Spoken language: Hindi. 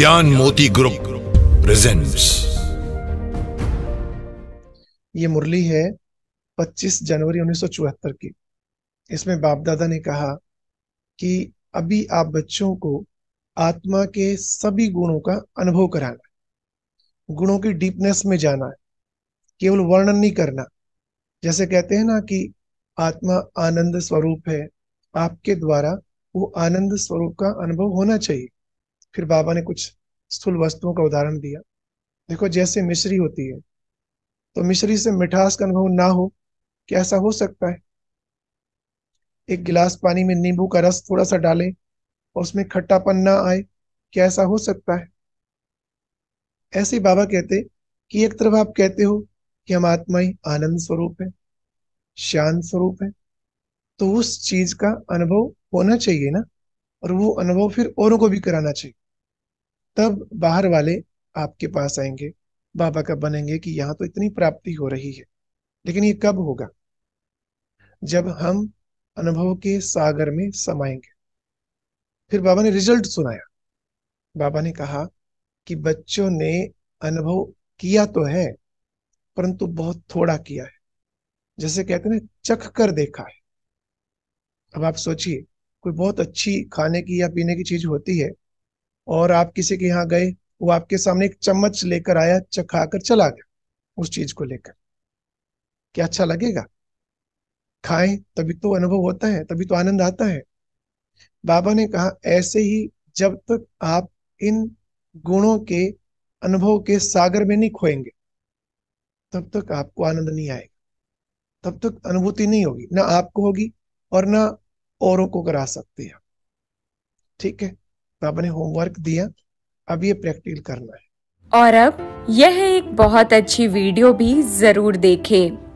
ज्ञान मोती ग्रुप प्रेजेंट्स ये मुरली है 25 जनवरी 1974 की इसमें बाप दादा ने कहा कि अभी आप बच्चों को आत्मा के सभी गुणों का अनुभव कराना है गुणों की डीपनेस में जाना है केवल वर्णन नहीं करना जैसे कहते हैं ना कि आत्मा आनंद स्वरूप है आपके द्वारा वो आनंद स्वरूप का अनुभव होना चाहिए फिर बाबा ने कुछ स्थूल वस्तुओं का उदाहरण दिया देखो जैसे मिश्री होती है तो मिश्री से मिठास का अनुभव ना हो क्या ऐसा हो सकता है एक गिलास पानी में नींबू का रस थोड़ा सा डालें और उसमें खट्टापन ना आए क्या ऐसा हो सकता है ऐसे बाबा कहते कि एक तरफ आप कहते हो कि हम आत्मा ही आनंद स्वरूप है शांत स्वरूप है तो उस चीज का अनुभव होना चाहिए ना और वो अनुभव फिर औरों को भी कराना चाहिए तब बाहर वाले आपके पास आएंगे बाबा का बनेंगे कि यहाँ तो इतनी प्राप्ति हो रही है लेकिन ये कब होगा जब हम अनुभव के सागर में समाएंगे फिर बाबा ने रिजल्ट सुनाया बाबा ने कहा कि बच्चों ने अनुभव किया तो है परंतु बहुत थोड़ा किया है जैसे कहते हैं चख कर देखा है अब आप सोचिए कोई बहुत अच्छी खाने की या पीने की चीज होती है और आप किसी के यहाँ गए वो आपके सामने एक चम्मच लेकर आया चखा कर चला गया उस चीज को लेकर क्या अच्छा लगेगा खाएं तभी तो अनुभव होता है तभी तो आनंद आता है बाबा ने कहा ऐसे ही जब तक आप इन गुणों के अनुभव के सागर में नहीं खोएंगे तब तक आपको आनंद नहीं आएगा तब तक अनुभूति नहीं होगी ना आपको होगी और ना औरों को करा सकते हैं ठीक है आपने होमवर्क दिया अब ये प्रैक्टिकल करना है और अब यह एक बहुत अच्छी वीडियो भी जरूर देखें